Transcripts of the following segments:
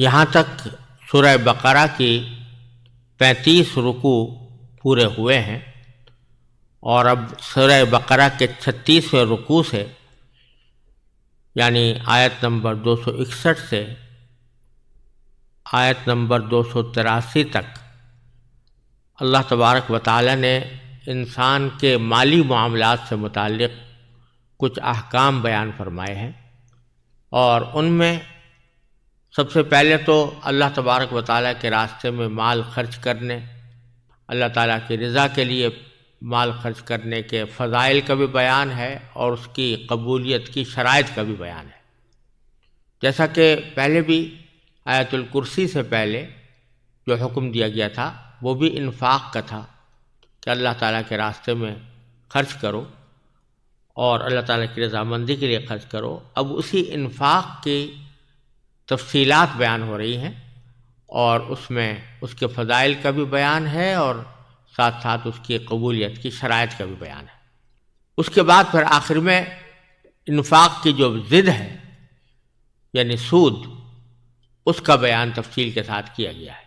यहाँ तक सुरह बकरा के पैंतीस रुकू पूरे हुए हैं और अब सुरह बकरा के छत्तीसवें रुकू से यानी आयत नंबर 261 से आयत नंबर दो तक अल्लाह तबारक वाली ने इंसान के माली मामला से मुतक़ कुछ अहकाम बयान फरमाए हैं और उनमें सबसे पहले तो अल्लाह तबारक व ताली के रास्ते में माल खर्च करने अल्लाह ताली की रज़ा के लिए माल खर्च करने के फ़ज़ाइल का भी बयान है और उसकी कबूलियत की शराइ का भी बयान है जैसा कि पहले भी आयतुल कुर्सी से पहले जो हुक्म दिया गया था वो भी इन्फाक का था कि अल्लाह ताला के रास्ते में खर्च करो और अल्लाह ताला की रजामंदी के लिए खर्च करो अब उसी इन्फाक की तफसीलात बयान हो रही हैं और उसमें उसके फ़जाइल का भी बयान है और साथ साथ उसकी कबूलियत की शरात का भी बयान है उसके बाद फिर आखिर में इन्फाक की जो ज़िद है यानी सूद उसका बयान तफसील के साथ किया गया है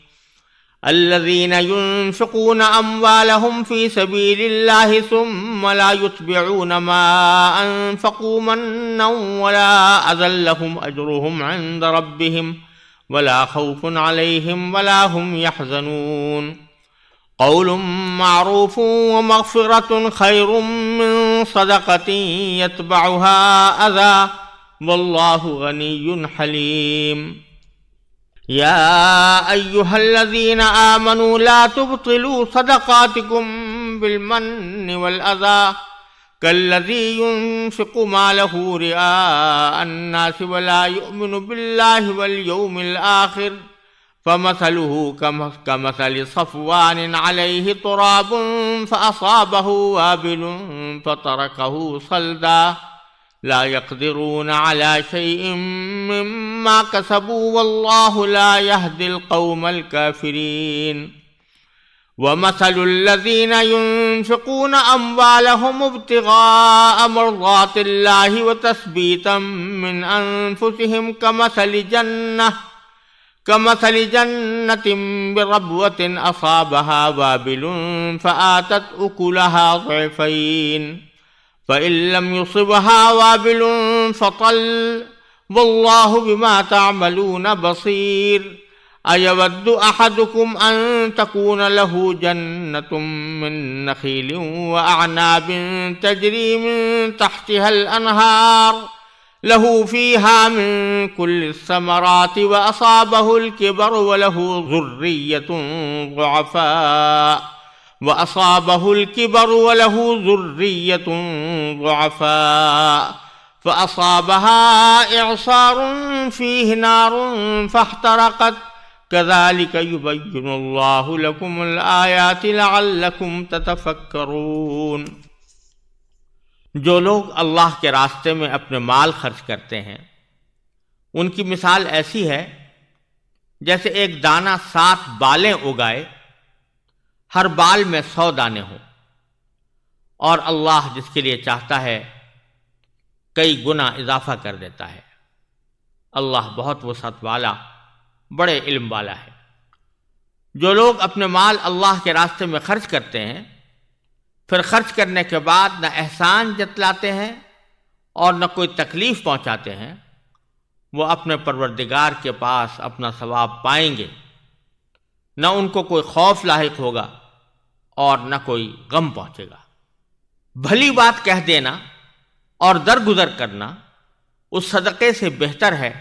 الذين ينفقون اموالهم في سبيل الله ثم لا يتبعون ما انفقوا منا ولا اذى لهم اجرهم عند ربهم ولا خوف عليهم ولا هم يحزنون قول معروف ومغفره خير من صدقه يتبعها اذى والله غني حليم يا أيها الذين آمنوا لا تبطلوا صدقاتكم بالمن والأذى كالذي ينفق ماله رئاء الناس ولا يؤمن بالله واليوم الآخر فمثله كمثل صفوان عليه تراب فأصابه وابل فتركه صلدا لا يقدرون على شيء مما كسبوا والله لا يهدي القوم الكافرين ومثل الذين ينفقون اموالهم ابتغاء مرضات الله وتثبيتا من انفسهم كمثل جنه كمثل جنة بربوة أصابها وابل فآتت أكلها ضعفين فإن لم يصبها وابل فطل والله بما تعملون بصير أيود أحدكم أن تكون له جنة من نخيل وأعناب تجري من تحتها الأنهار له فيها من كل الثمرات وأصابه الكبر وله ذرية ضعفاء व असाबहुल किबर वलहू जुर्रियतुं दुअफा فأصابها إعصار فيه نار فاحترقت كذلك يبين الله لكم الآيات لعلكم تتفكرون जो लोग अल्लाह के रास्ते में अपने माल खर्च करते हैं उनकी मिसाल ऐसी है जैसे एक दाना सात बालें उगाए हर बाल में सौ दाने हों और अल्लाह जिसके लिए चाहता है कई गुना इजाफा कर देता है अल्लाह बहुत वसत वाला बड़े इल्म वाला है जो लोग अपने माल अल्लाह के रास्ते में खर्च करते हैं फिर खर्च करने के बाद न एहसान जतलाते हैं और न कोई तकलीफ़ पहुंचाते हैं वो अपने परवरदिगार के पास अपना सवाब पाएंगे न उनको कोई खौफ लाक होगा और न कोई गम पहुंचेगा भली बात कह देना और दरगुजर करना उस सदक़े से बेहतर है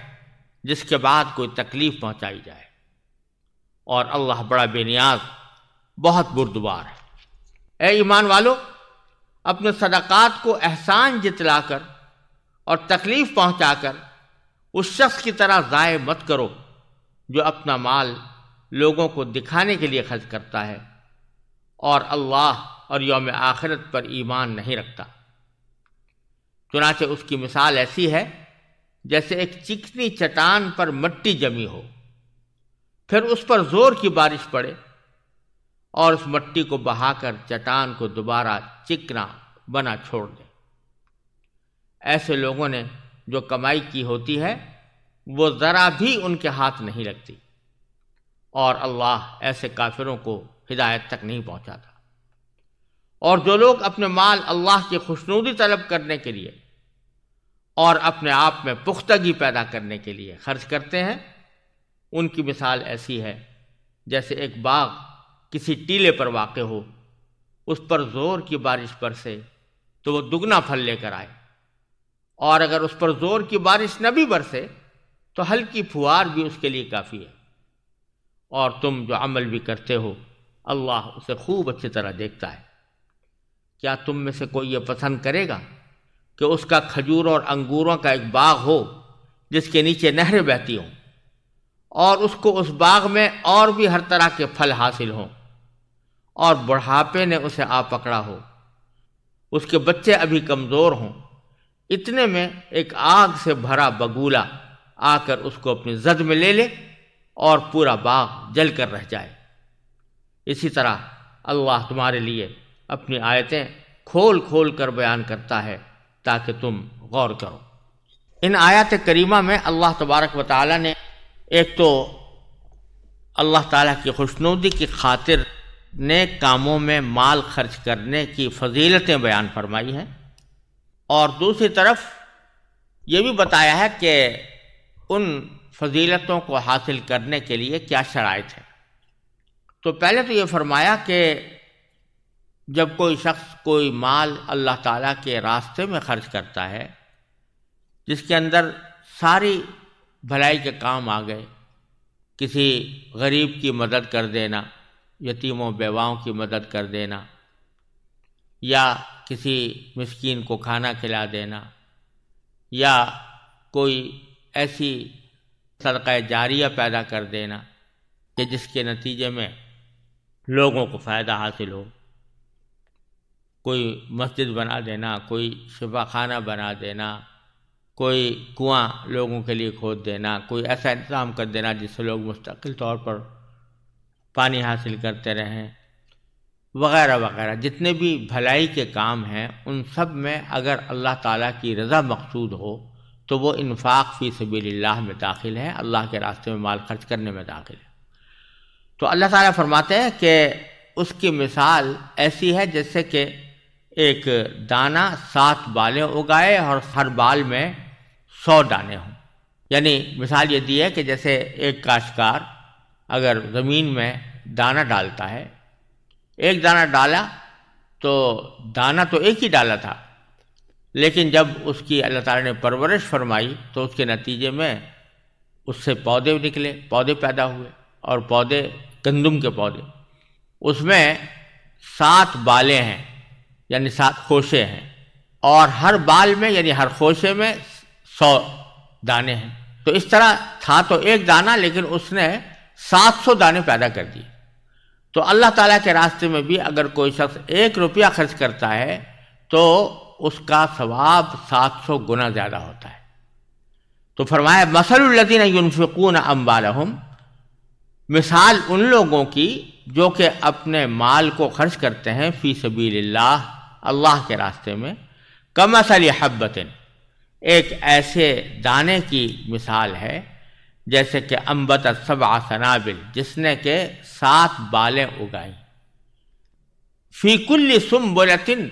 जिसके बाद कोई तकलीफ पहुंचाई जाए और अल्लाह बड़ा बेनियाज बहुत बुरदवार है ए ईमान वालों अपने सदक़ात को एहसान जितलाकर और तकलीफ़ पहुंचाकर उस शख्स की तरह ज़ाय मत करो जो अपना माल लोगों को दिखाने के लिए खर्च करता है और अल्लाह और योम आखिरत पर ईमान नहीं रखता चुनाचे उसकी मिसाल ऐसी है जैसे एक चिकनी चट्टान पर मट्टी जमी हो फिर उस पर जोर की बारिश पड़े और उस मट्टी को बहाकर चट्टान को दोबारा चिकना बना छोड़ दे ऐसे लोगों ने जो कमाई की होती है वो ज़रा भी उनके हाथ नहीं लगती और अल्लाह ऐसे काफिरों को हिदायत तक नहीं पहुंचा था और जो लोग अपने माल अल्लाह की खुशनूदी तलब करने के लिए और अपने आप में पुख्तगी पैदा करने के लिए खर्च करते हैं उनकी मिसाल ऐसी है जैसे एक बाग किसी टीले पर वाक़ हो उस पर ज़ोर की बारिश बरसे तो वो दुगना फल लेकर आए और अगर उस पर ज़ोर की बारिश न भी बरसे तो हल्की फुहार भी उसके लिए काफ़ी है और तुम जो अमल भी करते हो अल्लाह उसे खूब अच्छी तरह देखता है क्या तुम में से कोई यह पसंद करेगा कि उसका खजूर और अंगूरों का एक बाग हो जिसके नीचे नहरें बहती हों और उसको उस बाग में और भी हर तरह के फल हासिल हों और बुढ़ापे ने उसे आ पकड़ा हो उसके बच्चे अभी कमज़ोर हों इतने में एक आग से भरा बगूला आकर उसको अपनी जद में ले ले और पूरा बाग जल कर रह जाए इसी तरह अल्लाह तुम्हारे लिए अपनी आयतें खोल खोल कर बयान करता है ताकि तुम गौर करो इन आयत करीमा में अल्लाह तबारक व ताली ने एक तो अल्लाह ताला की खुशनुदी की खातिर ने कामों में माल खर्च करने की फजीलतें बयान फरमाई हैं और दूसरी तरफ ये भी बताया है कि उन फजीलतों को हासिल करने के लिए क्या शराइ है तो पहले तो ये फरमाया कि जब कोई शख्स कोई माल अल्लाह ताला के रास्ते में खर्च करता है जिसके अंदर सारी भलाई के काम आ गए किसी गरीब की मदद कर देना यतीमों बेवाओं की मदद कर देना या किसी मिस्कीन को खाना खिला देना या कोई ऐसी सड़क जारिया पैदा कर देना कि जिसके नतीजे में लोगों को फ़ायदा हासिल हो कोई मस्जिद बना देना कोई शिफा खाना बना देना कोई कुआं लोगों के लिए खोद देना कोई ऐसा इंतज़ाम कर देना जिससे लोग मुस्तकिल तौर पर पानी हासिल करते रहें वगैरह वगैरह जितने भी भलाई के काम हैं उन सब में अगर अल्लाह ताला की रज़ा मकसूद हो तो वो इन्फाक़ फ़ी सबील में दाखिल है अल्लाह के रास्ते में माल खर्च करने में दाखिल है तो अल्लाह ताला फरमाते हैं कि उसकी मिसाल ऐसी है जैसे कि एक दाना सात बालें उगाए और हर बाल में सौ दाने हों यानी मिसाल ये दी है कि जैसे एक काशकार अगर ज़मीन में दाना डालता है एक दाना डाला तो दाना तो एक ही डाला था लेकिन जब उसकी अल्लाह ताला ने परवरिश फरमाई तो उसके नतीजे में उससे पौधे निकले पौधे पैदा हुए और पौधे गंदुम के पौधे उसमें सात बाले हैं यानी सात खोशे हैं और हर बाल में यानी हर खोशे में सौ दाने हैं तो इस तरह था तो एक दाना लेकिन उसने सात सौ दाने पैदा कर दिए तो अल्लाह ताला के रास्ते में भी अगर कोई शख्स एक रुपया खर्च करता है तो उसका सवाब सात सौ गुना ज़्यादा होता है तो फरमाया मसलुल्लिन यूनफिकून अम्बालहम मिसाल उन लोगों की जो कि अपने माल को खर्च करते हैं फ़ी सबील्ला अल्लाह के रास्ते में कम असल हब्बतिन एक ऐसे दाने की मिसाल है जैसे कि अम्बत सब आसनाबिल जिसने के सात बालें उगाई सुम बोलतिन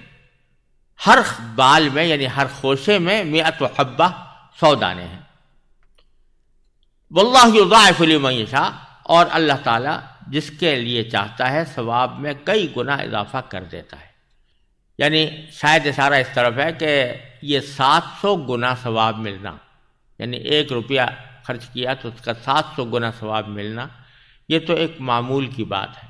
हर बाल में यानी हर खोशे में मियात हब्बा सौ दाने हैं वल्लाफुल मयशा और अल्लाह ताला जिसके लिए चाहता है सवाब में कई गुना इजाफा कर देता है यानी शायद इशारा इस तरफ है कि ये 700 गुना सवाब मिलना यानी एक रुपया खर्च किया तो उसका 700 गुना सवाब मिलना ये तो एक मामूल की बात है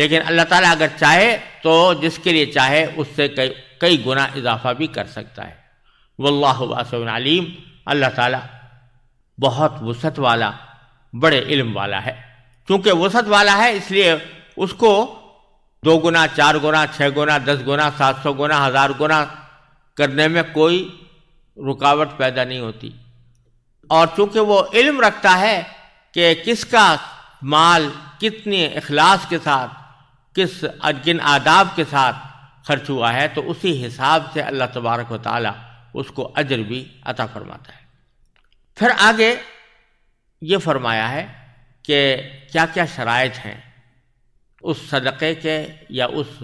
लेकिन अल्लाह ताला अगर चाहे तो जिसके लिए चाहे उससे कई कई गुना इजाफा भी कर सकता है वल्लाह अलीम अल्लाह ताला बहुत वसत वाला बड़े इल्म वाला है क्योंकि वसत वाला है इसलिए उसको दो गुना चार गुना छः गुना दस गुना सात सौ गुना हज़ार गुना करने में कोई रुकावट पैदा नहीं होती और चूंकि वो इल्म रखता है कि किसका माल कितने अखलास के साथ किस अजगिन आदाब के साथ खर्च हुआ है तो उसी हिसाब से अल्लाह तबारक ताला उसको अजर भी अता फरमाता है फिर आगे ये फरमाया है कि क्या क्या शरात हैं उस सदक़े के या उस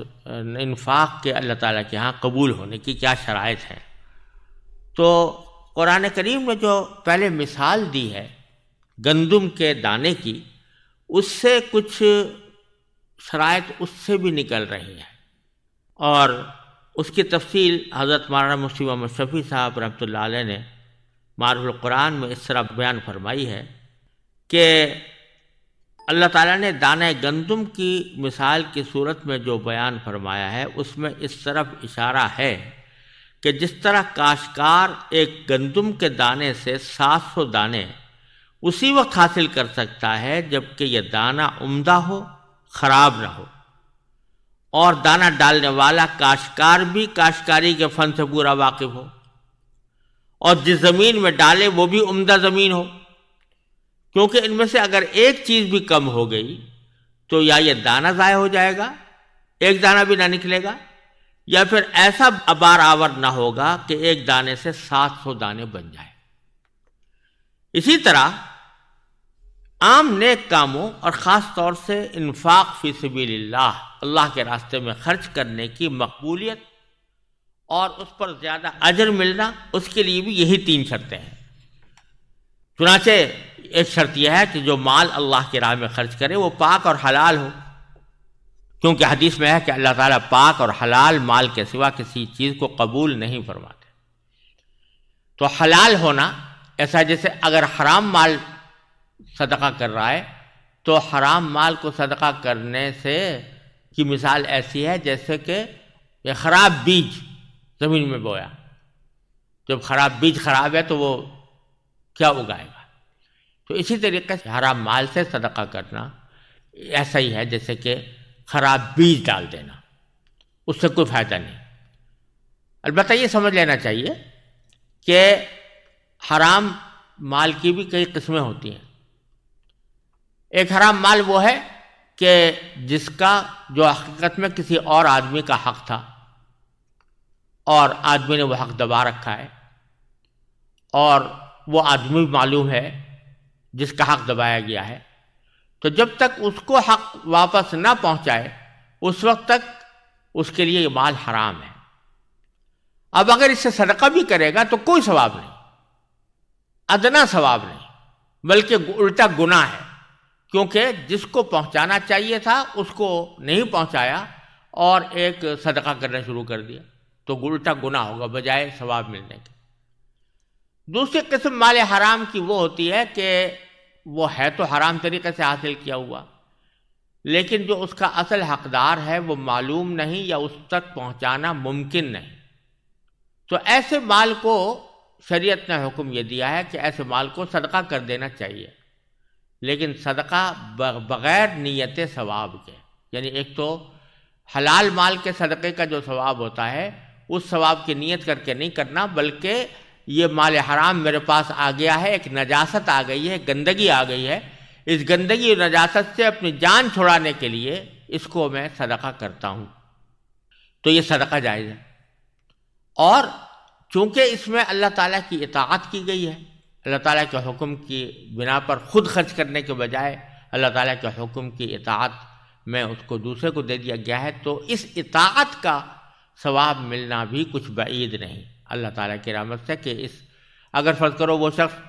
इन्फाक के अल्लाह ताला के यहाँ कबूल होने की क्या शरात हैं तो क़ुरान करीम ने जो पहले मिसाल दी है गंदम के दाने की उससे कुछ शरात उससे भी निकल रही है और उसकी तफसील हज़रत मारा मुसीम शफ़ी साहब रमतल ने मारूल कुरान में इस तरह बयान फरमाई है कि अल्लाह ताला ने दाने गंदम की मिसाल की सूरत में जो बयान फरमाया है उसमें इस तरफ इशारा है कि जिस तरह काशकार एक गंदम के दाने से 700 दाने उसी वक्त हासिल कर सकता है जबकि यह दाना उम्दा हो ख़राब ना हो और दाना डालने वाला काशकार भी काशकारी के फन से पूरा वाकिफ हो और जिस ज़मीन में डाले वो भी उम्दा ज़मीन हो क्योंकि इनमें से अगर एक चीज भी कम हो गई तो या ये दाना ज़ाया हो जाएगा एक दाना भी ना निकलेगा या फिर ऐसा अबार आवर ना होगा कि एक दाने से 700 दाने बन जाए इसी तरह आम नेक कामों और ख़ास तौर से इन्फाक फी अल्लाह के रास्ते में खर्च करने की मकबूलियत और उस पर ज़्यादा अजर मिलना उसके लिए भी यही तीन शर्तें हैं चुनाचे एक शर्त यह है कि जो माल अल्लाह के राह में खर्च करे वो पाक और हलाल हो क्योंकि हदीस में है कि अल्लाह ताला पाक और हलाल माल के सिवा किसी चीज़ को कबूल नहीं फरमाते तो हलाल होना ऐसा जैसे अगर हराम माल सदका कर रहा है तो हराम माल को सदका करने से की मिसाल ऐसी है जैसे कि ये ख़राब बीज ज़मीन में बोया जब ख़राब बीज ख़राब है तो वो क्या उगाएगा तो इसी तरीके से हरा माल से सदका करना ऐसा ही है जैसे कि खराब बीज डाल देना उससे कोई फ़ायदा नहीं अलबत् ये समझ लेना चाहिए कि हराम माल की भी कई किस्में होती हैं एक हराम माल वो है कि जिसका जो हकीकत में किसी और आदमी का हक था और आदमी ने वो हक दबा रखा है और वो आदमी मालूम है जिसका हक दबाया गया है तो जब तक उसको हक वापस ना पहुंचाए उस वक्त तक उसके लिए ये माल हराम है अब अगर इससे सदका भी करेगा तो कोई सवाब नहीं अदना सवाब नहीं बल्कि उल्टा गुना है क्योंकि जिसको पहुंचाना चाहिए था उसको नहीं पहुंचाया और एक सदका करना शुरू कर दिया तो उल्टा गुना होगा बजाय सवाब मिलने के दूसरी किस्म माल हराम की वो होती है कि वो है तो हराम तरीके से हासिल किया हुआ लेकिन जो उसका असल हकदार है वो मालूम नहीं या उस तक पहुंचाना मुमकिन नहीं तो ऐसे माल को शरीयत ने हुक्म ये दिया है कि ऐसे माल को सदका कर देना चाहिए लेकिन सदका बग़ैर नीयत सवाब के यानी एक तो हलाल माल के सदक़े का जो सवाब होता है उस सवाब की नीयत करके नहीं करना बल्कि ये माल हराम मेरे पास आ गया है एक नजासत आ गई है गंदगी आ गई है इस गंदगी नजासत से अपनी जान छुड़ाने के लिए इसको मैं सदका करता हूँ तो ये सदका जायज़ है और चूँकि इसमें अल्लाह ताला की इतात की गई है अल्लाह ताला के हुक्म की बिना पर ख़ुद खर्च करने के बजाय अल्लाह ताला के हुक्म की इतात में उसको दूसरे को दे दिया गया है तो इस इतात का सवाब मिलना भी कुछ بعید नहीं अल्लाह ताला की रहमत से कि इस अगर फर्ज करो वो शख्स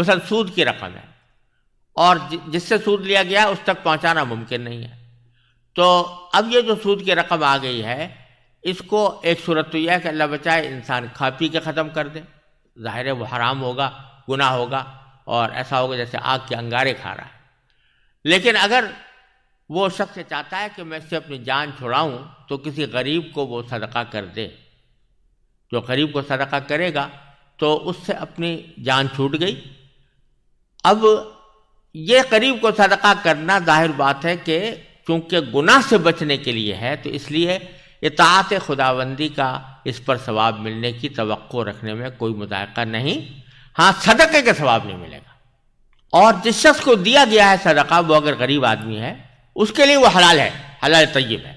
वसल सूद की रकम है और जिससे सूद लिया गया उस तक पहुंचाना मुमकिन नहीं है तो अब ये जो सूद की रकम आ गई है इसको एक सूरत तो यह है कि अल्लाह बचाए इंसान खा पी के ख़त्म कर दे ज़ाहिर वो हराम होगा गुनाह होगा और ऐसा होगा जैसे आग के अंगारे खा रहा है लेकिन अगर वो शख्स चाहता है कि मैं इससे अपनी जान छुड़ाऊँ तो किसी गरीब को वो सदका कर दे जो गरीब को सदका करेगा तो उससे अपनी जान छूट गई अब ये गरीब को सदका करना जाहिर बात है कि चूंकि गुनाह से बचने के लिए है तो इसलिए इतात खुदाबंदी का इस पर सवाब मिलने की तो रखने में कोई मुदायका नहीं हाँ सदक़े का सवाब नहीं मिलेगा और जिस शख्स को दिया गया है सदका वो अगर गरीब आदमी है उसके लिए वो हलाल है हलाल तयब है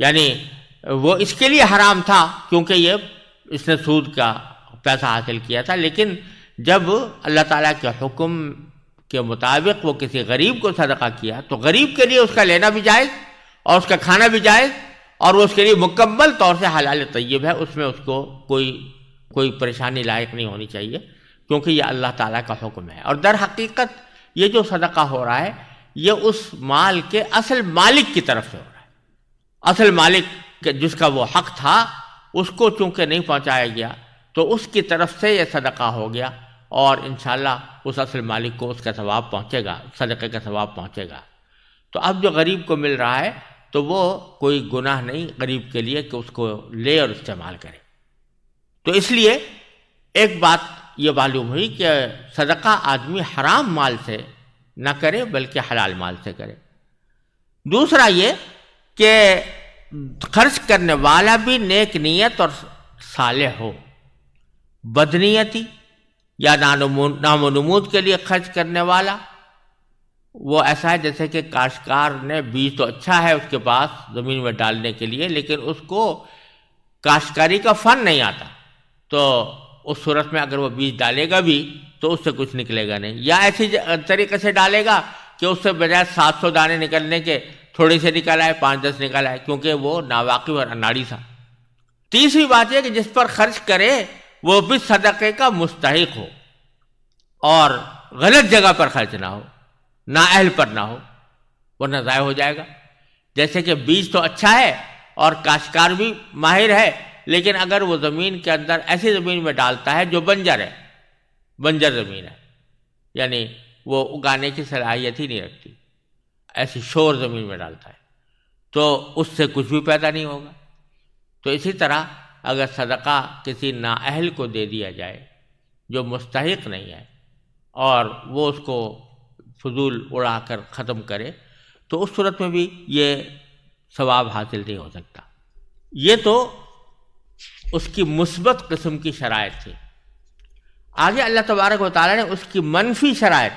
यानी वो इसके लिए हराम था क्योंकि ये इसने सूद का पैसा हासिल किया था लेकिन जब अल्लाह ताला के हुक्म के मुताबिक वो किसी गरीब को सदका किया तो गरीब के लिए उसका लेना भी जायज़ और उसका खाना भी जायज़ और वो उसके लिए मुकम्मल तौर से हलाल तय्यब है उसमें उसको कोई कोई परेशानी लायक नहीं होनी चाहिए क्योंकि ये अल्लाह ताला का हुक्म है और दर हकीकत ये जो सदका हो रहा है ये उस माल के असल मालिक की तरफ से हो रहा है असल मालिक जिसका वो हक था उसको चूंकि नहीं पहुंचाया गया तो उसकी तरफ से यह सदका हो गया और इन उस असल मालिक को उसका स्वाब पहुँचेगा सदक़े का स्वाब पहुँचेगा तो अब जो गरीब को मिल रहा है तो वो कोई गुनाह नहीं गरीब के लिए कि उसको ले और इस्तेमाल करे तो इसलिए एक बात ये मालूम हुई कि सदका आदमी हराम माल से ना करे बल्कि हलाल माल से करे दूसरा ये कि हम्म। खर्च करने वाला भी नेक नियत और साले हो बदनीयती या नामोनमूद के लिए खर्च करने वाला वो ऐसा है जैसे कि काश्तकार ने बीज तो अच्छा है उसके पास ज़मीन में डालने के लिए लेकिन उसको काश्तकारी का फन नहीं आता तो उस सूरत में अगर वो बीज डालेगा भी तो उससे कुछ निकलेगा नहीं या ऐसी तरीके से डालेगा कि उससे बजाय 700 दाने निकलने के थोड़े से निकाला है पाँच दस निकाला है क्योंकि वो नावाकिफ और अनाड़ी था तीसरी बात यह कि जिस पर खर्च करे वो भी सदक़े का मुस्तक हो और गलत जगह पर खर्च ना हो ना अहल पर ना हो वरना ज़ाय हो जाएगा जैसे कि बीज तो अच्छा है और काशकार भी माहिर है लेकिन अगर वो ज़मीन के अंदर ऐसी ज़मीन में डालता है जो बंजर है बंजर ज़मीन है यानी वो उगाने की सलाहियत ही नहीं रखती ऐसी शोर ज़मीन में डालता है तो उससे कुछ भी पैदा नहीं होगा तो इसी तरह अगर सदका किसी नाअहल को दे दिया जाए जो मुस्तक नहीं है और वो उसको फजूल उड़ा कर ख़त्म करे तो उस सूरत में भी ये सवाब हासिल नहीं हो सकता ये तो उसकी मुस्बत किस्म की शराय थी आगे अल्लाह तबारक वाली ने उसकी मनफी शराय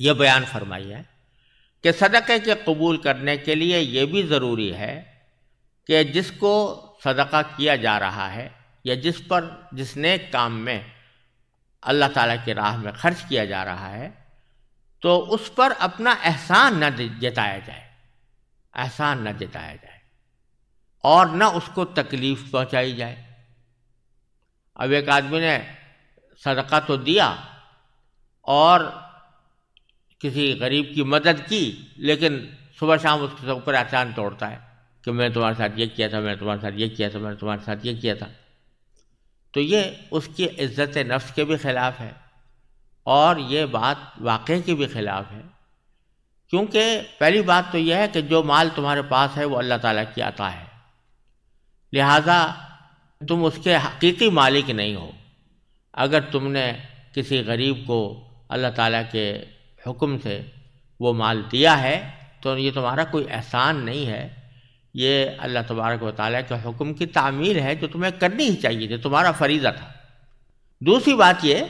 यह बयान फरमाई है कि सदक़े के कबूल करने के लिए ये भी ज़रूरी है कि जिसको सदका किया जा रहा है या जिस पर जिस नेक काम में अल्लाह ताला की राह में खर्च किया जा रहा है तो उस पर अपना एहसान न जताया जाए एहसान न जताया जाए और न उसको तकलीफ़ पहुंचाई जाए अब एक आदमी ने सदका तो दिया और किसी गरीब की मदद की लेकिन सुबह शाम उसके ऊपर पर आचान तोड़ता है कि मैं तुम्हारे साथ ये किया था मैंने तुम्हारे साथ ये किया था मैंने तुम्हारे साथ ये किया था तो ये उसकी इज्जत नफ्स के भी ख़िलाफ़ है और ये बात वाक़े के भी ख़िलाफ़ है क्योंकि पहली बात तो यह है कि जो माल तुम्हारे पास है वो अल्लाह ताला की आता है लिहाजा तुम उसके हकीकी मालिक नहीं हो अगर तुमने किसी गरीब को अल्लाह ताला के हुक्म से वो माल दिया है तो ये तुम्हारा कोई एहसान नहीं है ये अल्लाह तबारक व ताली के हुक्म की तामील है जो तुम्हें करनी ही चाहिए थी तुम्हारा फरीज़ा था दूसरी बात ये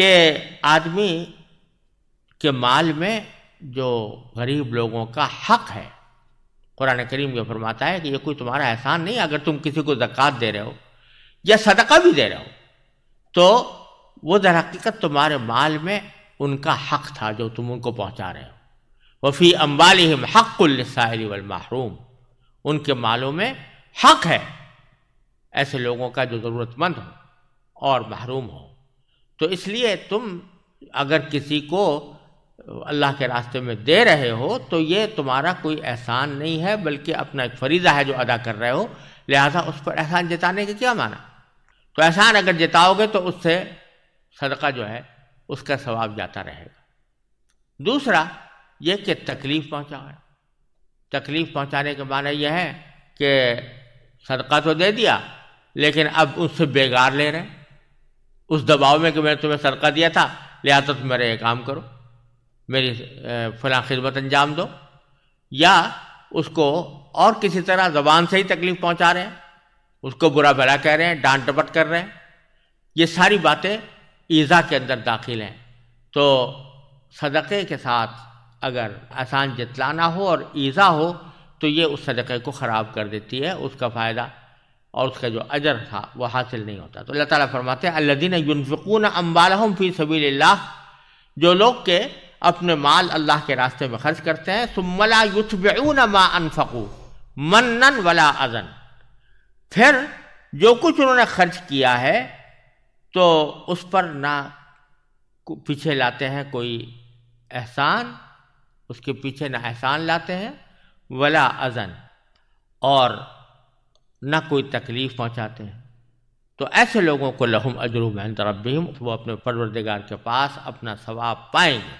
कि आदमी के माल में जो गरीब लोगों का हक है कुरान करीम ये फरमाता है कि ये कोई तुम्हारा एहसान नहीं अगर तुम किसी को जक़ात दे रहे हो या सदका भी दे रहे हो तो वो दर हकीकत तुम्हारे माल में उनका हक था जो तुम उनको पहुंचा रहे हो वफ़ी अम्बाल हक़ुल्साहरी वलमहरूम उनके मालों में हक है ऐसे लोगों का जो ज़रूरतमंद हो और महरूम हो तो इसलिए तुम अगर किसी को अल्लाह के रास्ते में दे रहे हो तो ये तुम्हारा कोई एहसान नहीं है बल्कि अपना एक फरीज़ा है जो अदा कर रहे हो लिहाजा उस पर एहसान जताने का क्या माना तो एहसान अगर जताओगे तो उससे सदका जो है उसका स्वभाव जाता रहेगा दूसरा यह कि तकलीफ पहुंचाए तकलीफ पहुंचाने के माना यह है कि सदका तो दे दिया लेकिन अब उससे बेगार ले रहे हैं उस दबाव में कि मैंने तुम्हें सदका दिया था लिहाजा तो तुम मेरे काम करो मेरी फला खिदमत अंजाम दो या उसको और किसी तरह जबान से ही तकलीफ पहुंचा रहे हैं उसको बुरा भला कह रहे हैं डांट डपट कर रहे हैं ये सारी बातें ईज़ा के अंदर दाखिल हैं तो सदक़े के साथ अगर आसान जितलाना हो और ईज़ा हो तो ये उस सदक़े को ख़राब कर देती है उसका फ़ायदा और उसका जो अजर था वो हासिल नहीं होता तो अल्लाह ताला फरमाते हैं अल्लादीन युनफिकून अम्बाल फ़ी सबील जो लोग के अपने माल अल्लाह के रास्ते में खर्च करते हैं सुमला युथबून मा अनफकू मनन वला अजन फिर जो कुछ उन्होंने खर्च किया है तो उस पर ना पीछे लाते हैं कोई एहसान उसके पीछे ना एहसान लाते हैं वला अज़न और ना कोई तकलीफ़ पहुंचाते हैं तो ऐसे लोगों को लहम अजरूम तरबीम वो अपने परवरदिगार के पास अपना सवाब पाएंगे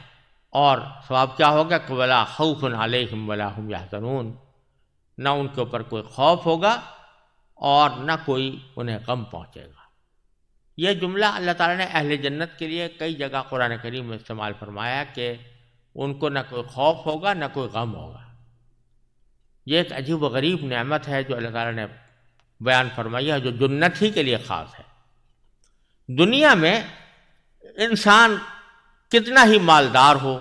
और सवाब क्या होगा कि वला खौफ आलम वला हम यातनून ना उनके ऊपर कोई खौफ होगा और ना कोई उन्हें गम पहुँचेगा यह जुमला अल्लाह ताला ने अहले जन्नत के लिए कई जगह कुरान करीम में इस्तेमाल फरमाया कि उनको न कोई खौफ होगा न कोई गम होगा ये एक अजीब व गरीब नेमत है जो अल्लाह ताला ने बयान फरमाया है जो जन्नत ही के लिए ख़ास है दुनिया में इंसान कितना ही मालदार हो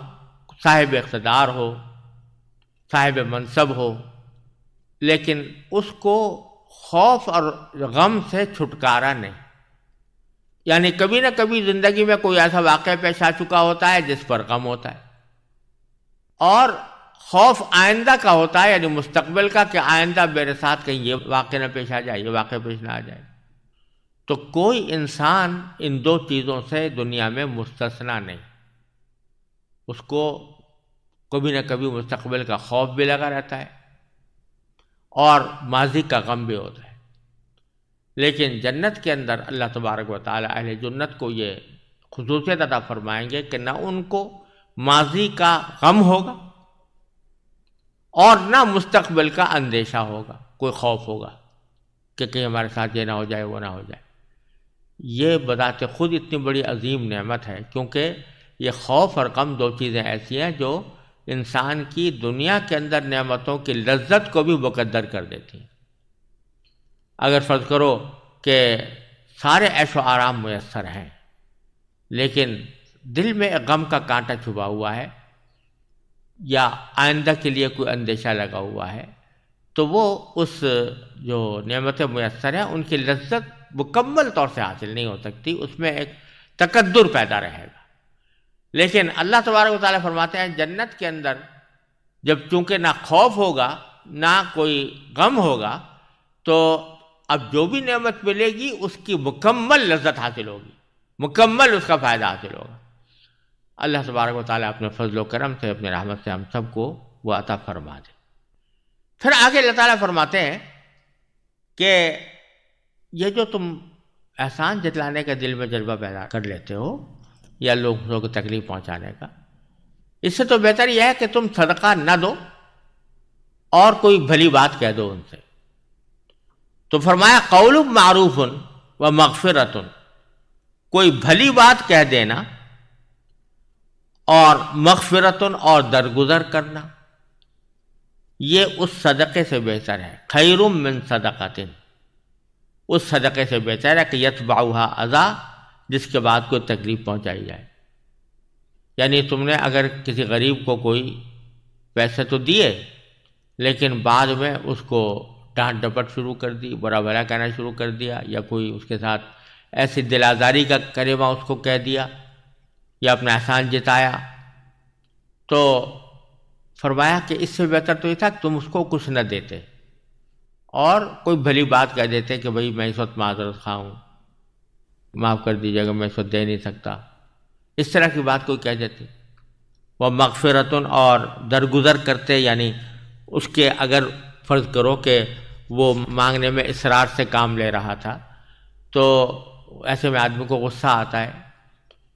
साहिब इकतदार हो साहिब मनसब हो लेकिन उसको खौफ और गम से छुटकारा नहीं यानी कभी ना कभी जिंदगी में कोई ऐसा वाक़ पेश आ चुका होता है जिस पर गम होता है और खौफ आइंदा का होता है यानी मुस्तकबिल का कि आइंदा मेरे साथ कहीं ये वाक़ ना पेश आ जाए ये वाक्य पेश ना आ जाए तो कोई इंसान इन दो चीज़ों से दुनिया में मुस्तना नहीं उसको कभी ना कभी मुस्तबिल का खौफ भी लगा रहता है और माजी का गम भी होता है लेकिन जन्नत के अंदर अल्लाह तबारक व ताली जन्नत को ये खसूसियत अदा फरमाएंगे कि ना उनको माजी का गम होगा और ना मुस्तबिल का अंदेशा होगा कोई खौफ होगा कि कहीं हमारे साथ ये ना हो जाए वो ना हो जाए ये बताते खुद इतनी बड़ी अजीम नमत है क्योंकि ये खौफ और गम दो चीज़ें ऐसी हैं जो इंसान की दुनिया के अंदर नमतों की लज्जत को भी मुकदर कर देती हैं अगर फर्ज करो कि सारे ऐशो आराम मैसर हैं लेकिन दिल में गम का कांटा छुपा हुआ है या आइंदा के लिए कोई अंदेशा लगा हुआ है तो वो उस जो नियमत मैसर हैं उनकी लज्जत मुकम्मल तौर से हासिल नहीं हो सकती उसमें एक तकदर पैदा रहेगा लेकिन अल्लाह तबारक ताली फरमाते हैं जन्नत के अंदर जब चूंकि ना खौफ होगा ना कोई गम होगा तो अब जो भी नेमत मिलेगी उसकी मुकम्मल लज्जत हासिल होगी मुकम्मल उसका फ़ायदा हासिल होगा अल्लाह तबारक ताली अपने फजल करम से अपने रहमत से हम सबको वह अता फरमा दे फिर आगे अल्लाह ताली फरमाते हैं कि ये जो तुम एहसान जतलाने का दिल में जज्बा पैदा कर लेते हो या लोगों को तकलीफ पहुंचाने का इससे तो बेहतर यह है कि तुम सदका ना दो और कोई भली बात कह दो उनसे तो फरमाया कौल मारूफ़ व मगफ़रत कोई भली बात कह देना और मगफ़रत और दरगुजर करना ये उस सदक़े से बेहतर है खैरुम मिन सदक़तिन उस सदक़े से बेहतर है कि यतबाउहा अज़ा जिसके बाद कोई तकलीफ़ पहुंचाई जाए यानी तुमने अगर किसी गरीब को कोई पैसे तो दिए लेकिन बाद में उसको डांट डपट शुरू कर दी बुरा भला कहना शुरू कर दिया या कोई उसके साथ ऐसी दिलाजारी का करेवा उसको कह दिया या अपना एहसान जिताया तो फरमाया कि इससे बेहतर तो ये था कि तुम उसको कुछ न देते और कोई भली बात कह देते कि भाई मैं इस वक्त माजरत खाऊँ माफ़ कर दीजिएगा मैं इस वक्त दे नहीं सकता इस तरह की बात कोई कह देती वह मगफ़रतन और दरगुजर करते यानी उसके अगर फ़र्ज़ करो कि वो मांगने में इसरार से काम ले रहा था तो ऐसे में आदमी को गुस्सा आता है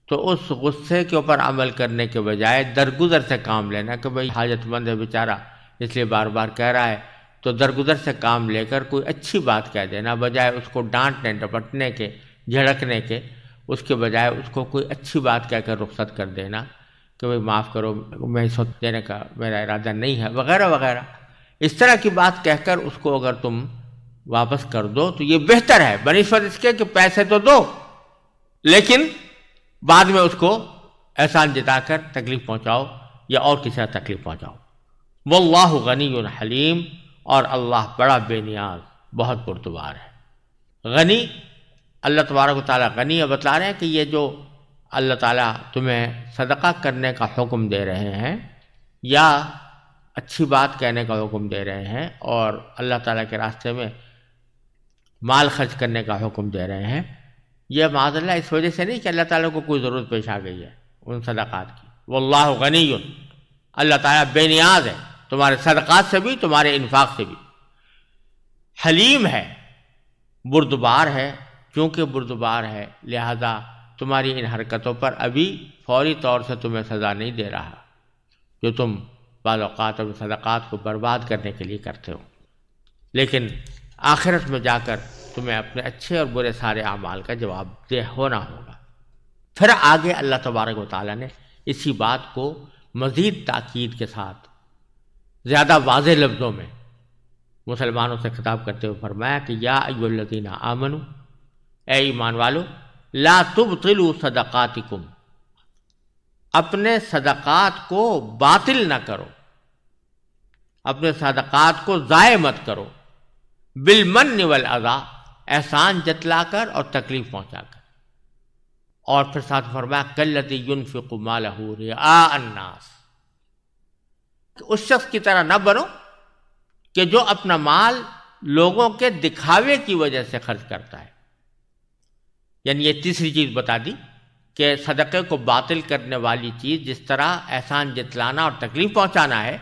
तो उस गुस्से के ऊपर अमल करने के बजाय दरगुजर से काम लेना कि भाई हाजतमंद है बेचारा इसलिए बार बार कह रहा है तो दरगुजर से काम लेकर कोई अच्छी बात कह देना बजाय उसको डांटने डपटने के झड़कने के उसके बजाय उसको कोई अच्छी बात कहकर रुख्सत कर देना कि भाई माफ़ करो मैं इस वक्त देने का मेरा इरादा नहीं है वगैरह वगैरह इस तरह की बात कहकर उसको अगर तुम वापस कर दो तो ये बेहतर है बनिस्वत इसके कि पैसे तो दो लेकिन बाद में उसको एहसान जिताकर तकलीफ पहुंचाओ या और किसी तरह तकलीफ पहुंचाओ वल्लाह गनी हलीम और अल्लाह बड़ा बेनियाज बहुत पुरतबार है गनी अल्लाह तबारक ताली गनी है बता रहे हैं कि ये जो अल्लाह ताला तुम्हें सदका करने का हुक्म दे रहे हैं या अच्छी बात कहने का हुक्म दे रहे हैं और अल्लाह ताला के रास्ते में माल खर्च करने का हुक्म दे रहे हैं यह माजल्ला इस वजह से नहीं कि अल्लाह ताला को कोई ज़रूरत पेश आ गई है उन सदक़ात की वल्लाह गनी अल्लाह ताला बेनियाज है तुम्हारे सदक़ात से भी तुम्हारे इन्फाक से भी हलीम है बुरदबार है क्योंकि बुरदबार है लिहाजा तुम्हारी इन हरकतों पर अभी फौरी तौर से तुम्हें सज़ा नहीं दे रहा जो तुम बालौकात और सदक़ात को बर्बाद करने के लिए करते हो लेकिन आखिरत में जाकर तुम्हें अपने अच्छे और बुरे सारे अमाल का जवाब दे होना होगा फिर आगे अल्लाह तबारक वाली ने इसी बात को मज़ीद ताक़ीद के साथ ज़्यादा वाज लफ्ज़ों में मुसलमानों से खिताब करते हुए फरमाया कि या अयुल्लिन आमनु ए ईमान वालो ला तुब तिलु सदक़ातिकुम अपने सदक़ात को बातिल ना करो अपने सदक़ात को ज़ाय मत करो बिलमन निवल अदा एहसान जतलाकर और तकलीफ पहुंचाकर और फिर साथ फरमाया कल्लती युनफिक अन्नास तो उस शख्स की तरह ना बनो कि जो अपना माल लोगों के दिखावे की वजह से खर्च करता है यानी ये तीसरी चीज बता दी कि सदक़े को बातिल करने वाली चीज़ जिस तरह एहसान जितलाना और तकलीफ़ पहुँचाना है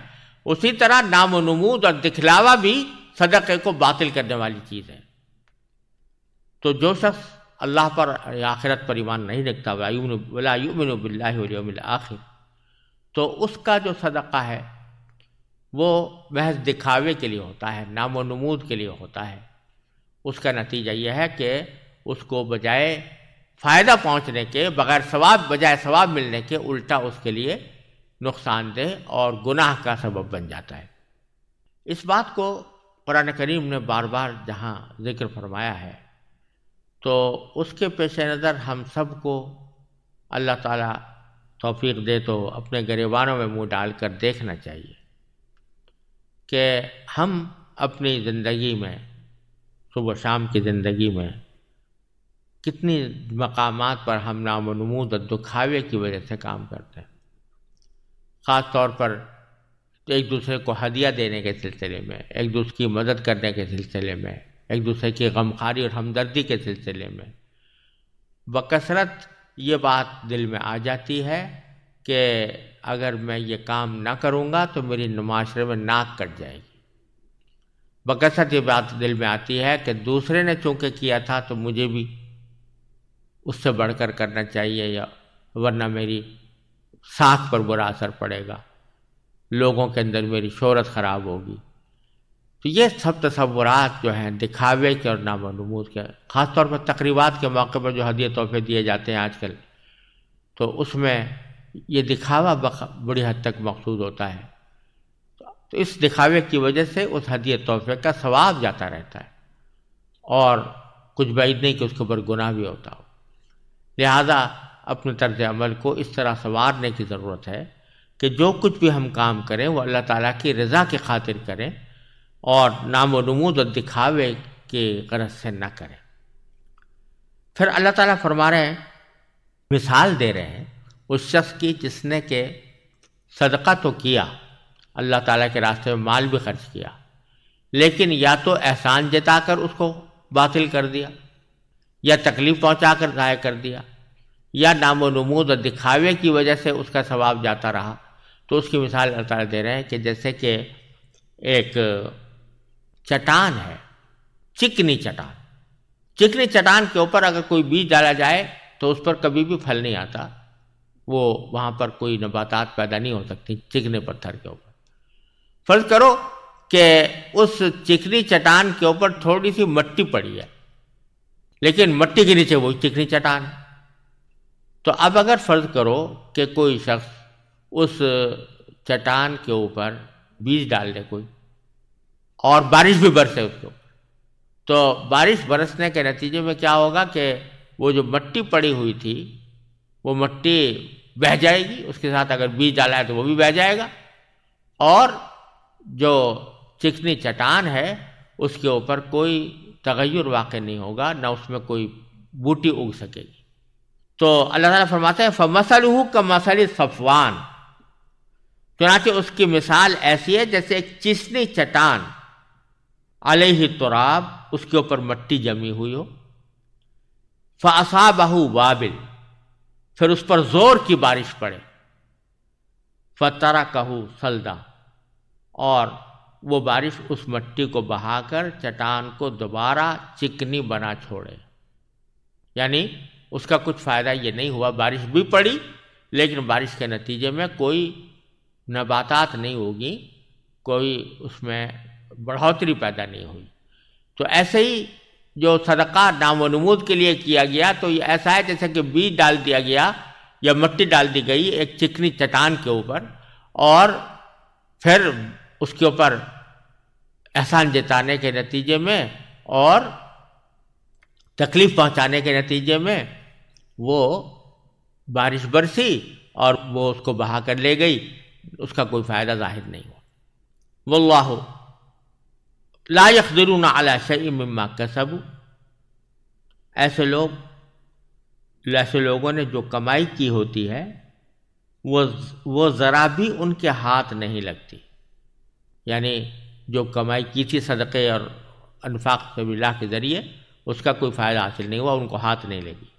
उसी तरह नामनमूद और दिखलावा भी सदक़े को बातिल करने वाली चीज़ है तो जो शख्स अल्लाह पर आखिरत पर ईमान नहीं रखता आखिर तो उसका जो सदका है वो महज दिखावे के लिए होता है नामो नमूद के लिए होता है उसका नतीजा यह है कि उसको बजाय फ़ायदा पहुंचने के बगैर सवाब बजाय सवाब मिलने के उल्टा उसके लिए नुकसानदेह और गुनाह का सबब बन जाता है इस बात को कुरान करीम ने बार बार जहाँ जिक्र फरमाया है तो उसके पेश नज़र हम सबको अल्लाह ताला तौफीक दे तो अपने गरीबानों में मुंह डालकर देखना चाहिए कि हम अपनी ज़िंदगी में सुबह शाम की ज़िंदगी में कितने मकाम पर हम नामनमूद दुखावे की वजह से काम करते हैं ख़ास तौर पर एक दूसरे को हदिया देने के सिलसिले में एक दूसरे की मदद करने के सिलसिले में एक दूसरे की गमखारी और हमदर्दी के सिलसिले में बकसरत ये बात दिल में आ जाती है कि अगर मैं ये काम ना करूँगा तो मेरी नमाशरे में नाक कट जाएगी बकसरत ये बात दिल में आती है कि दूसरे ने चूँकि किया था तो मुझे भी उससे बढ़कर करना चाहिए या वरना मेरी सांस पर बुरा असर पड़ेगा लोगों के अंदर मेरी शोहरत ख़राब होगी तो ये सब तस्वुरात जो हैं दिखावे के और नामूद के ख़ासतौर पर तकरीबात के मौके पर जो हदिये तोहफे दिए जाते हैं आजकल तो उसमें ये दिखावा बड़ी हद तक मकसूद होता है तो इस दिखावे की वजह से उस हदिये तोहफे का सवाब जाता रहता है और कुछ बैद नहीं कि उसके ऊपर गुनाह भी होता हो लिहाजा अपने तर्ज अमल को इस तरह संवारने की ज़रूरत है कि जो कुछ भी हम काम करें वह अल्लाह ताली की रज़ा की खातिर करें और नाम नमूद और दिखावे के गरज से न करें फिर अल्लाह ताली फरमा रहे हैं मिसाल दे रहे हैं उस शख्स की जिसने के सदका तो किया अल्लाह ताली के रास्ते में माल भी खर्च किया लेकिन या तो एहसान जता कर उसको बातिल कर दिया या तकलीफ़ पहुँचा कर ज़ाय कर दिया या नामो और दिखावे की वजह से उसका स्वभाव जाता रहा तो उसकी मिसाल अल्लाह दे रहे हैं कि जैसे कि एक चट्टान है चिकनी चट्टान चिकनी चट्टान के ऊपर अगर कोई बीज डाला जाए तो उस पर कभी भी फल नहीं आता वो वहाँ पर कोई नबातात पैदा नहीं हो सकती चिकने पत्थर के ऊपर फर्ज करो कि उस चिकनी चट्टान के ऊपर थोड़ी सी मट्टी पड़ी है लेकिन मट्टी के नीचे वही चिकनी चट्टान है तो अब अगर फ़र्ज़ करो कि कोई शख्स उस चट्टान के ऊपर बीज डाल दे कोई और बारिश भी बरसे उसके ऊपर तो बारिश बरसने के नतीजे में क्या होगा कि वो जो मट्टी पड़ी हुई थी वो मट्टी बह जाएगी उसके साथ अगर बीज डाला है तो वो भी बह जाएगा और जो चिकनी चट्टान है उसके ऊपर कोई तगैर वाक़ नहीं होगा ना उसमें कोई बूटी उग सकेगी तो अल्लाह ताला फरमाते हैं फमसलहू का मसल सफवान चुनाचे उसकी मिसाल ऐसी है जैसे एक चिस्नी चटान ही तुराब उसके ऊपर मट्टी जमी हुई हो फ़ासाबहू वाबिल फिर उस पर जोर की बारिश पड़े फतरा कहू सलदा और वो बारिश उस मट्टी को बहाकर चट्टान को दोबारा चिकनी बना छोड़े यानी उसका कुछ फ़ायदा ये नहीं हुआ बारिश भी पड़ी लेकिन बारिश के नतीजे में कोई नबातात नहीं होगी कोई उसमें बढ़ोतरी पैदा नहीं हुई तो ऐसे ही जो सदका नाम नमूद के लिए किया गया तो ये ऐसा है जैसे कि बीज डाल दिया गया या मिट्टी डाल दी गई एक चिकनी चट्टान के ऊपर और फिर उसके ऊपर एहसान जताने के नतीजे में और तकलीफ़ पहुंचाने के नतीजे में वो बारिश बरसी और वो उसको बहा कर ले गई उसका कोई फ़ायदा जाहिर नहीं हुआ वल्लाह ला जरून अला शई मम्मा कसब ऐसे लोग ऐसे लोगों ने जो कमाई की होती है वो वो ज़रा भी उनके हाथ नहीं लगती यानी जो कमाई की थी सदक़े और अनफाक सबिल्ला के ज़रिए उसका कोई फ़ायदा हासिल नहीं हुआ उनको हाथ नहीं लगी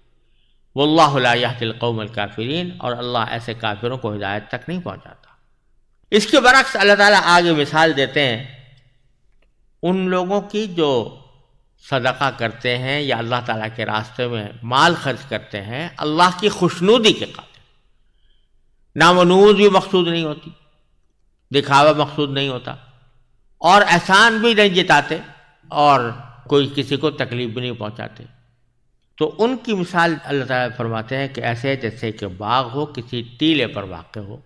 वल्लाकौमल काफरीन और अल्लाह ऐसे काफिरों को हिदायत तक नहीं पहुंचाता इसके बरक्स अल्लाह ताला आगे मिसाल देते हैं उन लोगों की जो सदका करते हैं या अल्लाह ताला के रास्ते में माल खर्च करते हैं अल्लाह की खुशनूदी के काबिल नामनूज भी मकसूद नहीं होती दिखावा मकसूद नहीं होता और एहसान भी नहीं जिताते और कोई किसी को तकलीफ भी नहीं पहुंचाते तो उनकी मिसाल अल्लाह ताला फरमाते हैं कि ऐसे जैसे कि बाग हो किसी टीले पर वाक़ हो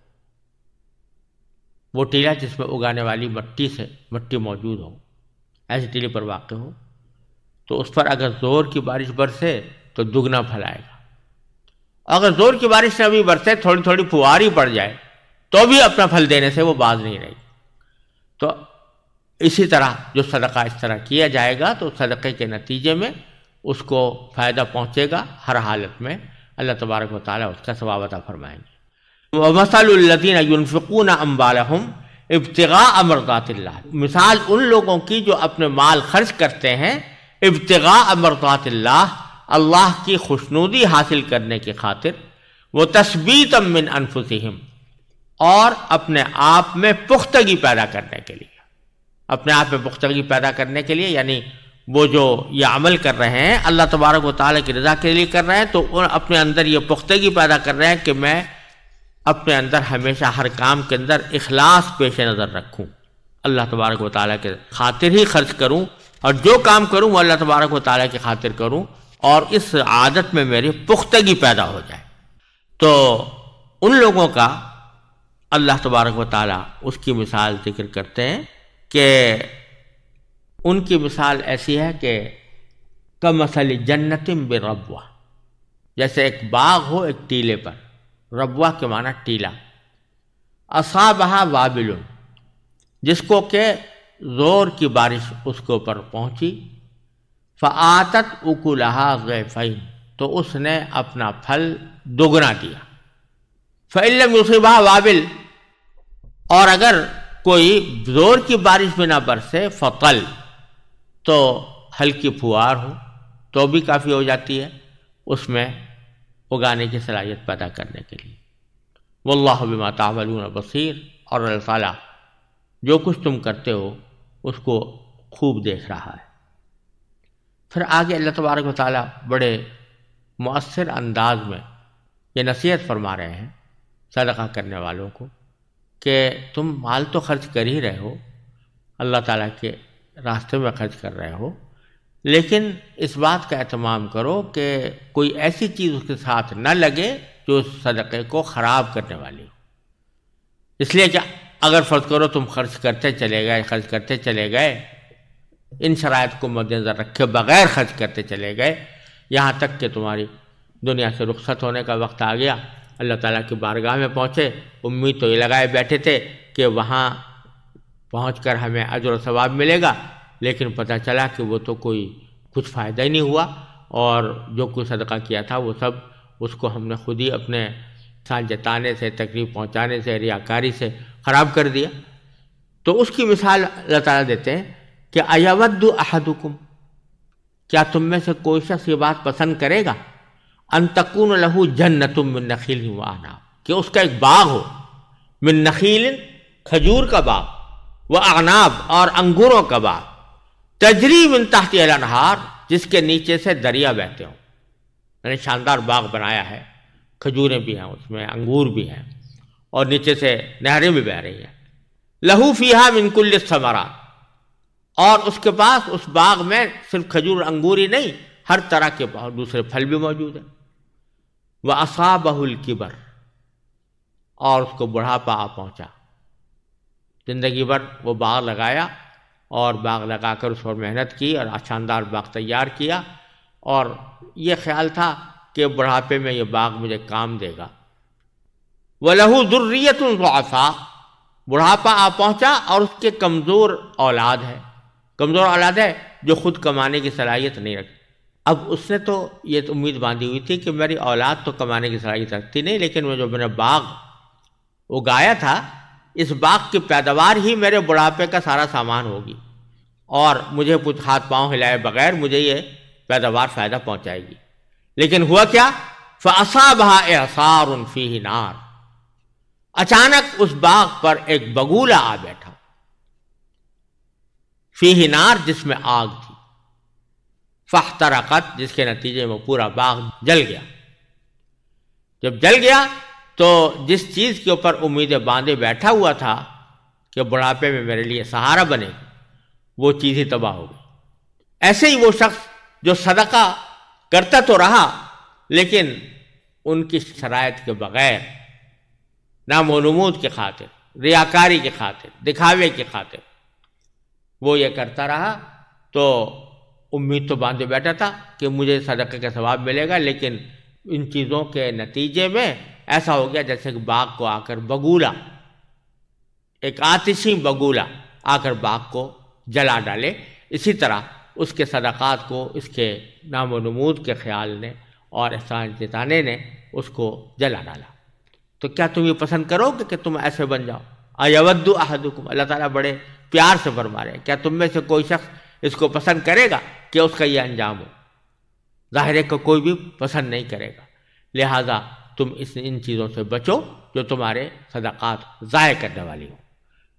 वो टीला जिसमें उगाने वाली मट्टी से मिट्टी मौजूद हो ऐसे टीले पर वाक़ हो तो उस पर अगर ज़ोर की बारिश बरसे तो दुगना फल आएगा अगर ज़ोर की बारिश न भी बरसे थोड़ी थोड़ी फुहारी पड़ जाए तो भी अपना फल देने से वो बाज नहीं रहेगी तो इसी तरह जो सदका इस तरह किया जाएगा तो सदक़े के नतीजे में उसको फ़ायदा पहुँचेगा हर हालत में अल्लाह तबारक व ताली उसका सवाबता फरमाएंगे मसलद्दीन यूनफ़ून अम्बाल हम इब्तगा अमरदातिल्ला मिसाल उन लोगों की जो अपने माल खर्च करते हैं इब्तगा अमरदातिल्ला अल्लाह की खुशनुदी हासिल करने की खातिर वो तस्बीत अमिन अनफुसम और अपने आप में पुख्तगी पैदा करने के लिए अपने आप में पुख्तगी पैदा करने के लिए यानी वो जो ये अमल कर रहे हैं अल्लाह तबारक व ताली की रजा के लिए कर रहे हैं तो उन अपने अंदर ये पुख्तगी पैदा कर रहे हैं कि मैं अपने अंदर हमेशा हर काम के अंदर अखलास पेश नज़र रखूँ अल्लाह तबारक व ताली के खातिर ही खर्च करूँ और जो काम करूँ वो अल्लाह तबारक व ताली की खातिर करूँ और इस आदत में मेरी पुख्तगी पैदा हो जाए तो उन लोगों का अल्लाह तबारक व ताली उसकी मिसाल जिक्र करते हैं कि उनकी मिसाल ऐसी है कि कमसल जन्नतिम बे रबा जैसे एक बाग हो एक टीले पर रबा के माना टीला असाबहा वाबिल जिसको के ज़ोर की बारिश उसके ऊपर पहुंची फ़ातत उकुलहा गैफ़ैन तो उसने अपना फल दोगुना दिया फ़ैलम यूसबा वाबिल और अगर कोई ज़ोर की बारिश में ना बरसे फ़कल तो हल्की फुहार हो तो भी काफ़ी हो जाती है उसमें उगाने की सलाहियत पैदा करने के लिए वल्लाह बिमा तावलून बसीर और अल्लाह जो कुछ तुम करते हो उसको खूब देख रहा है फिर आगे अल्लाह तबारक ताली बड़े मؤثर अंदाज में ये नसीहत फरमा रहे हैं सदका करने वालों को कि तुम माल तो खर्च कर ही रहे हो अल्लाह ताला के रास्ते में खर्च कर रहे हो लेकिन इस बात का अहतमाम करो कि कोई ऐसी चीज़ उसके साथ न लगे जो सदक़े को ख़राब करने वाली हो इसलिए कि अगर फ़र्ज करो तुम खर्च करते चले गए खर्च करते चले गए इन शरात को मद्देनज़र रखे बगैर खर्च करते चले गए यहाँ तक कि तुम्हारी दुनिया से रुखसत होने का वक्त आ गया अल्लाह ताला की बारगाह में पहुँचे उम्मीद तो ये लगाए बैठे थे कि वहाँ पहुंचकर हमें अजर सवाब मिलेगा लेकिन पता चला कि वो तो कोई कुछ फ़ायदा ही नहीं हुआ और जो कुछ सदका किया था वो सब उसको हमने खुद ही अपने साथ जताने से तकलीफ पहुंचाने से रियाकारी से ख़राब कर दिया तो उसकी मिसाल लता देते हैं कि अहद अहदुकुम क्या तुम में से कोई शख्स ये बात पसंद करेगा अनतकून लहू तुम मिन नखील आना कि उसका एक बाग हो मिन नखील खजूर का बाग व अनाब और अंगूरों का बाग तजरी मिनताती अलहार जिसके नीचे से दरिया बहते हों मैंने शानदार बाग बनाया है खजूरें भी हैं उसमें अंगूर भी हैं और नीचे से नहरें भी बह रही हैं लहू फीहा मिनकुल समरा और उसके पास उस बाग में सिर्फ खजूर अंगूर ही नहीं हर तरह के दूसरे फल भी मौजूद हैं वह असाबहुल किबर और उसको बुढ़ापा आ पहुंचा ज़िंदगी भर वो बाग लगाया और बाग लगाकर उस पर मेहनत की और शानदार बाग तैयार किया और ये ख्याल था कि बुढ़ापे में ये बाग मुझे काम देगा वह लहू दुर्रियत आसा बुढ़ापा आ पहुँचा और उसके कमज़ोर औलाद है कमज़ोर औलाद है जो खुद कमाने की सलाहियत नहीं रखती अब उसने तो ये तो उम्मीद बांधी हुई थी कि मेरी औलाद तो कमाने की सलाहियत रखती नहीं लेकिन वो जो मैंने बाग उगाया था इस बाग की पैदावार ही मेरे बुढ़ापे का सारा सामान होगी और मुझे कुछ हाथ पांव हिलाए बगैर मुझे ये पैदावार फ़ायदा पहुंचाएगी लेकिन हुआ क्या फसा बहा एसार उनफी नार अचानक उस बाग पर एक बगूला आ बैठा फी नार जिसमें आग थी फख्तरकत जिसके नतीजे में पूरा बाग जल गया जब जल गया तो जिस चीज़ के ऊपर उम्मीदें बांधे बैठा हुआ था कि बुढ़ापे में मेरे लिए सहारा बने वो चीज़ ही तबाह हो गई ऐसे ही वो शख्स जो सदका करता तो रहा लेकिन उनकी शराय के बगैर नामोनमूद के खातिर रियाकारी के खातिर दिखावे के खातिर वो ये करता रहा तो उम्मीद तो बांधे बैठा था कि मुझे सदक़े का स्वाब मिलेगा लेकिन इन चीज़ों के नतीजे में ऐसा हो गया जैसे कि बाघ को आकर बगूला एक आतिशी बगूला आकर बाघ को जला डाले इसी तरह उसके सदाक़ात को इसके नाम नमूद के ख्याल ने और एहसान जिताने ने उसको जला डाला तो क्या तुम ये पसंद करोगे कि तुम ऐसे बन जाओ अयवद्दु अहदुकुम अल्लाह ताला बड़े प्यार से फरमा रहे हैं क्या तुम में से कोई शख्स इसको पसंद करेगा कि उसका ये अंजाम हो ज़ाहिर को कोई भी पसंद नहीं करेगा लिहाजा तुम इस इन चीज़ों से बचो जो तुम्हारे सदाक़ात ज़ाय करने वाली हो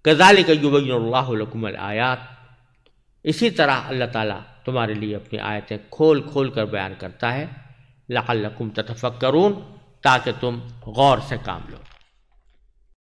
गजाली का युबीनकुमल आयात इसी तरह अल्लाह ताला तुम्हारे लिए अपनी आयतें खोल खोल कर बयान करता है लकुम तफक करून ताकि तुम गौर से काम लो